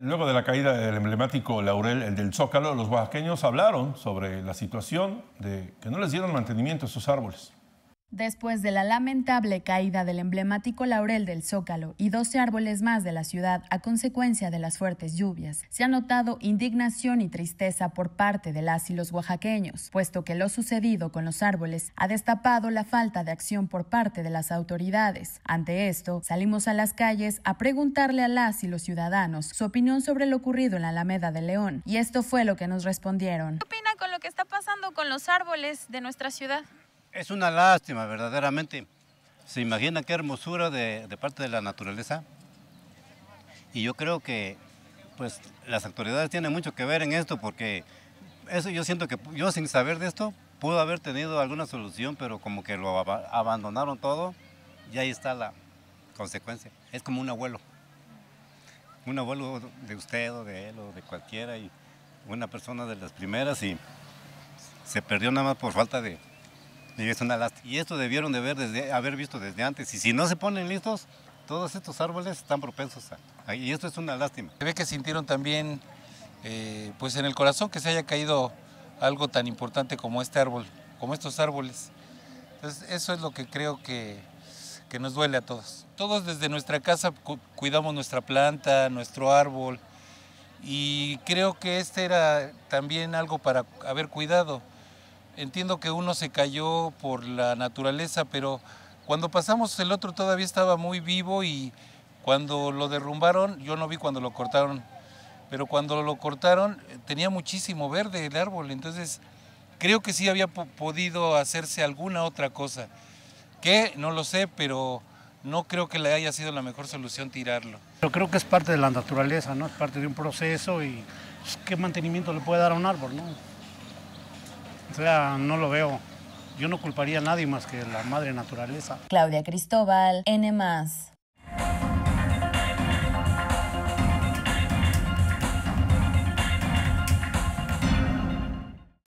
Luego de la caída del emblemático laurel el del Zócalo, los oaxaqueños hablaron sobre la situación de que no les dieron mantenimiento a esos árboles. Después de la lamentable caída del emblemático laurel del Zócalo y 12 árboles más de la ciudad a consecuencia de las fuertes lluvias, se ha notado indignación y tristeza por parte de las y los oaxaqueños, puesto que lo sucedido con los árboles ha destapado la falta de acción por parte de las autoridades. Ante esto, salimos a las calles a preguntarle a las y los ciudadanos su opinión sobre lo ocurrido en la Alameda de León, y esto fue lo que nos respondieron. ¿Qué opina con lo que está pasando con los árboles de nuestra ciudad? Es una lástima, verdaderamente. ¿Se imagina qué hermosura de, parte de la naturaleza? Y yo creo que pues, las autoridades tienen mucho que ver en esto porque eso yo siento que yo sin saber de esto pudo haber tenido alguna solución, pero como que lo abandonaron todo y ahí está la consecuencia. Es como un abuelo. Un abuelo de usted o de él o de cualquiera y una persona de las primeras y se perdió nada más por falta de, y es una Y esto debieron de ver desde, haber visto desde antes. Y si no se ponen listos, todos estos árboles están propensos a... Y esto es una lástima. Se ve que sintieron también, eh, pues en el corazón, que se haya caído algo tan importante como este árbol, como estos árboles. Entonces, eso es lo que creo que, nos duele a todos. Todos desde nuestra casa cuidamos nuestra planta, nuestro árbol, y creo que este era también algo para haber cuidado. Entiendo que uno se cayó por la naturaleza, pero cuando pasamos el otro todavía estaba muy vivo y cuando lo derrumbaron, yo no vi cuando lo cortaron, pero cuando lo cortaron eh, tenía muchísimo verde el árbol, entonces creo que sí había podido hacerse alguna otra cosa. que No lo sé, pero no creo que le haya sido la mejor solución tirarlo. Yo creo que es parte de la naturaleza, ¿no? Es parte de un proceso y pues, qué mantenimiento le puede dar a un árbol, ¿no? O sea, no lo veo. Yo no culparía a nadie más que la madre naturaleza. Claudia Cristóbal, N.